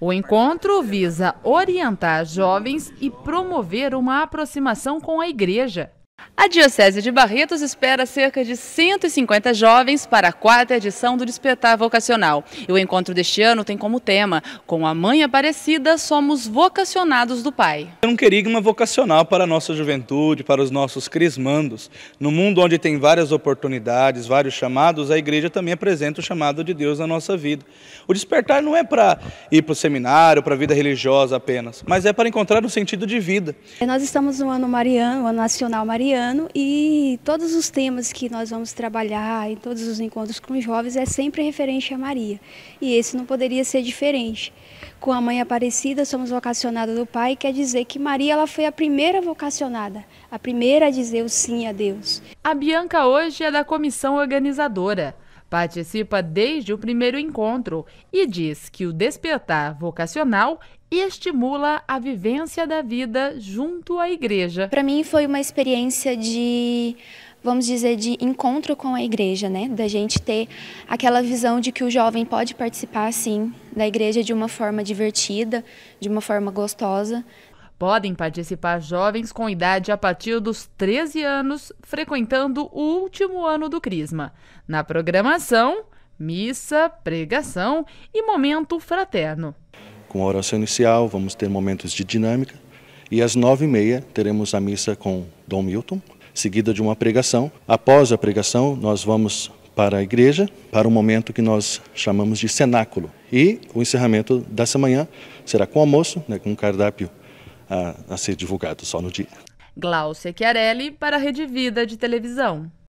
O encontro visa orientar jovens e promover uma aproximação com a igreja. A Diocese de Barretos espera cerca de 150 jovens para a quarta edição do Despertar Vocacional. E o encontro deste ano tem como tema: Com a Mãe Aparecida, somos vocacionados do Pai. É um querigma vocacional para a nossa juventude, para os nossos crismandos. No mundo onde tem várias oportunidades, vários chamados, a igreja também apresenta o chamado de Deus na nossa vida. O despertar não é para ir para o seminário, para a vida religiosa apenas, mas é para encontrar um sentido de vida. Nós estamos no ano mariano, ano nacional mariano ano e todos os temas que nós vamos trabalhar em todos os encontros com os jovens é sempre referente a Maria. E esse não poderia ser diferente. Com a Mãe Aparecida, somos vocacionada do Pai, quer dizer que Maria ela foi a primeira vocacionada, a primeira a dizer o sim a Deus. A Bianca hoje é da comissão organizadora. Participa desde o primeiro encontro e diz que o despertar vocacional estimula a vivência da vida junto à igreja. Para mim foi uma experiência de vamos dizer, de encontro com a igreja, né? Da gente ter aquela visão de que o jovem pode participar, sim, da igreja de uma forma divertida, de uma forma gostosa, Podem participar jovens com idade a partir dos 13 anos, frequentando o último ano do Crisma. Na programação, missa, pregação e momento fraterno. Com a oração inicial, vamos ter momentos de dinâmica e às nove e meia teremos a missa com Dom Milton, seguida de uma pregação. Após a pregação, nós vamos para a igreja, para um momento que nós chamamos de cenáculo. E o encerramento dessa manhã será com almoço, né, com um cardápio a, a ser divulgado só no dia. Glaucia Chiarelli para a Rede Vida de Televisão.